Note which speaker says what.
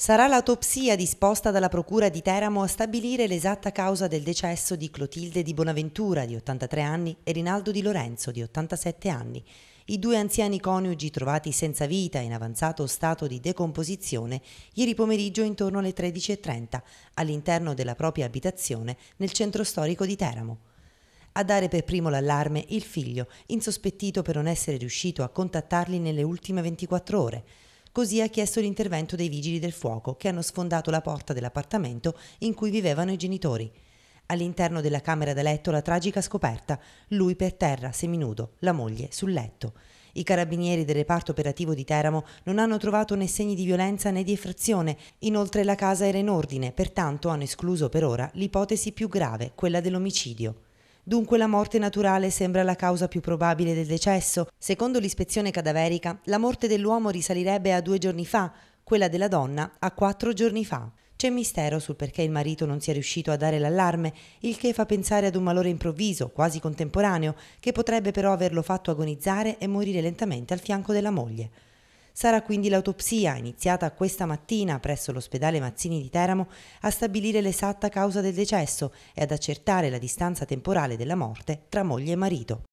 Speaker 1: Sarà l'autopsia disposta dalla Procura di Teramo a stabilire l'esatta causa del decesso di Clotilde di Bonaventura, di 83 anni, e Rinaldo di Lorenzo, di 87 anni, i due anziani coniugi trovati senza vita in avanzato stato di decomposizione ieri pomeriggio intorno alle 13.30 all'interno della propria abitazione nel centro storico di Teramo. A dare per primo l'allarme il figlio, insospettito per non essere riuscito a contattarli nelle ultime 24 ore, Così ha chiesto l'intervento dei vigili del fuoco che hanno sfondato la porta dell'appartamento in cui vivevano i genitori. All'interno della camera da letto la tragica scoperta, lui per terra, seminudo, la moglie sul letto. I carabinieri del reparto operativo di Teramo non hanno trovato né segni di violenza né di effrazione, inoltre la casa era in ordine, pertanto hanno escluso per ora l'ipotesi più grave, quella dell'omicidio. Dunque la morte naturale sembra la causa più probabile del decesso. Secondo l'ispezione cadaverica, la morte dell'uomo risalirebbe a due giorni fa, quella della donna a quattro giorni fa. C'è mistero sul perché il marito non sia riuscito a dare l'allarme, il che fa pensare ad un malore improvviso, quasi contemporaneo, che potrebbe però averlo fatto agonizzare e morire lentamente al fianco della moglie. Sarà quindi l'autopsia, iniziata questa mattina presso l'ospedale Mazzini di Teramo, a stabilire l'esatta causa del decesso e ad accertare la distanza temporale della morte tra moglie e marito.